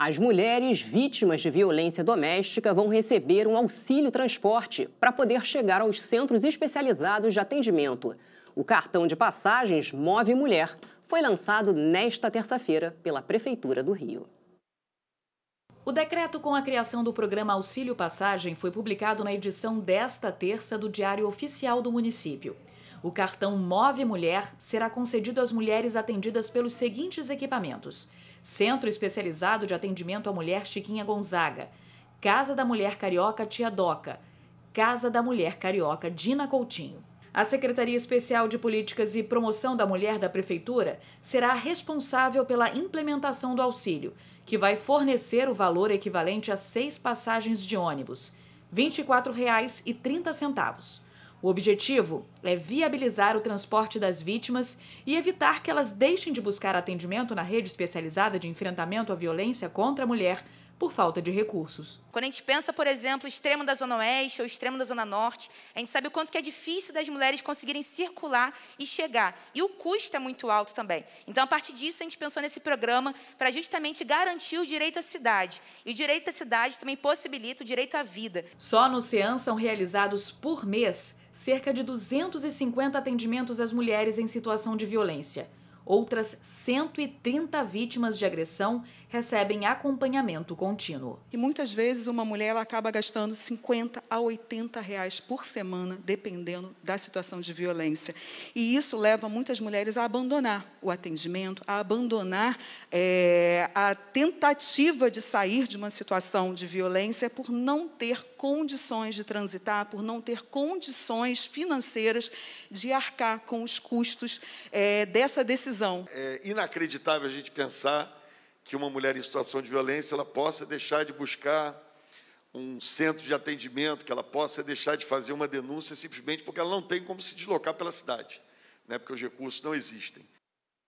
As mulheres vítimas de violência doméstica vão receber um auxílio transporte para poder chegar aos centros especializados de atendimento. O cartão de passagens Move Mulher foi lançado nesta terça-feira pela Prefeitura do Rio. O decreto com a criação do programa Auxílio Passagem foi publicado na edição desta terça do Diário Oficial do Município. O cartão Move Mulher será concedido às mulheres atendidas pelos seguintes equipamentos: Centro Especializado de Atendimento à Mulher Chiquinha Gonzaga, Casa da Mulher Carioca Tia Doca, Casa da Mulher Carioca Dina Coutinho. A Secretaria Especial de Políticas e Promoção da Mulher da Prefeitura será responsável pela implementação do auxílio, que vai fornecer o valor equivalente a seis passagens de ônibus, R$ 24,30. O objetivo é viabilizar o transporte das vítimas e evitar que elas deixem de buscar atendimento na rede especializada de enfrentamento à violência contra a mulher por falta de recursos. Quando a gente pensa, por exemplo, o extremo da Zona Oeste ou o extremo da Zona Norte, a gente sabe o quanto que é difícil das mulheres conseguirem circular e chegar. E o custo é muito alto também. Então, a partir disso, a gente pensou nesse programa para justamente garantir o direito à cidade. E o direito à cidade também possibilita o direito à vida. Só no CEAN são realizados por mês cerca de 250 atendimentos às mulheres em situação de violência outras 130 vítimas de agressão recebem acompanhamento contínuo. E muitas vezes uma mulher ela acaba gastando 50 a 80 reais por semana, dependendo da situação de violência. E isso leva muitas mulheres a abandonar o atendimento, a abandonar é, a tentativa de sair de uma situação de violência por não ter condições de transitar, por não ter condições financeiras de arcar com os custos é, dessa decisão é inacreditável a gente pensar que uma mulher em situação de violência ela possa deixar de buscar um centro de atendimento, que ela possa deixar de fazer uma denúncia simplesmente porque ela não tem como se deslocar pela cidade, né? porque os recursos não existem.